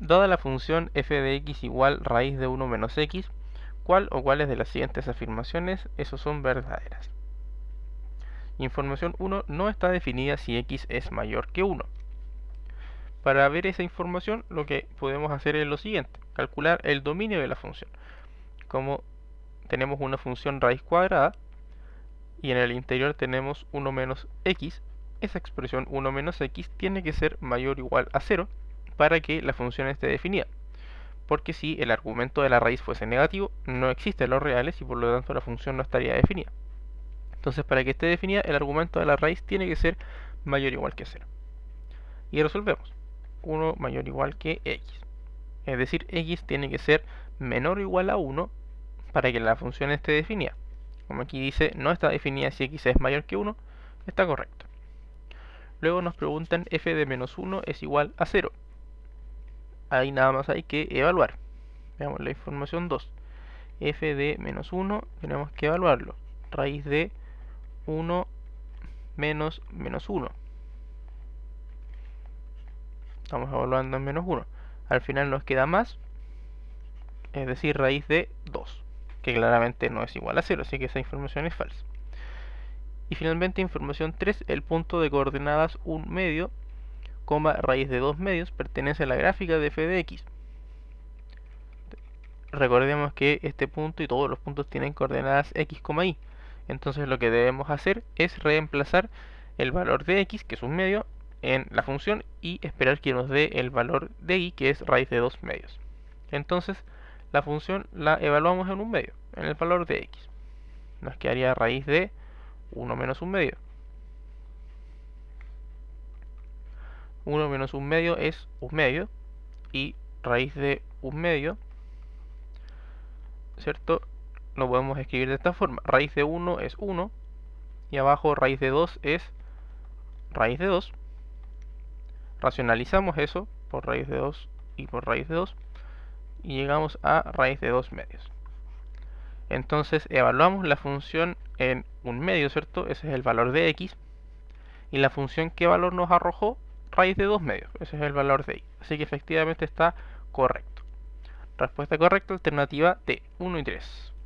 Dada la función f de x igual raíz de 1 menos x, ¿cuál o cuáles de las siguientes afirmaciones esos son verdaderas? Información 1 no está definida si x es mayor que 1. Para ver esa información lo que podemos hacer es lo siguiente, calcular el dominio de la función. Como tenemos una función raíz cuadrada y en el interior tenemos 1 menos x, esa expresión 1 menos x tiene que ser mayor o igual a 0 para que la función esté definida. Porque si el argumento de la raíz fuese negativo, no existen los reales y por lo tanto la función no estaría definida. Entonces para que esté definida, el argumento de la raíz tiene que ser mayor o igual que 0. Y resolvemos. 1 mayor o igual que x. Es decir, x tiene que ser menor o igual a 1 para que la función esté definida. Como aquí dice, no está definida si x es mayor que 1, está correcto. Luego nos preguntan f de menos 1 es igual a 0 ahí nada más hay que evaluar. Veamos la información 2. f de menos 1 tenemos que evaluarlo. Raíz de 1 menos menos 1. Estamos evaluando en menos 1. Al final nos queda más, es decir, raíz de 2, que claramente no es igual a 0, así que esa información es falsa. Y finalmente información 3, el punto de coordenadas 1 medio raíz de 2 medios pertenece a la gráfica de f de x. Recordemos que este punto y todos los puntos tienen coordenadas x, y. Entonces lo que debemos hacer es reemplazar el valor de x, que es un medio, en la función y esperar que nos dé el valor de y, que es raíz de 2 medios. Entonces la función la evaluamos en un medio, en el valor de x. Nos quedaría raíz de 1 menos un medio. 1 menos 1 medio es 1 medio. Y raíz de 1 medio, ¿cierto? Lo podemos escribir de esta forma. Raíz de 1 es 1. Y abajo raíz de 2 es raíz de 2. Racionalizamos eso por raíz de 2 y por raíz de 2. Y llegamos a raíz de 2 medios. Entonces evaluamos la función en un medio, ¿cierto? Ese es el valor de x. Y la función ¿qué valor nos arrojó País de 2 medios. Ese es el valor de i. Así que efectivamente está correcto. Respuesta correcta, alternativa de 1 y 3.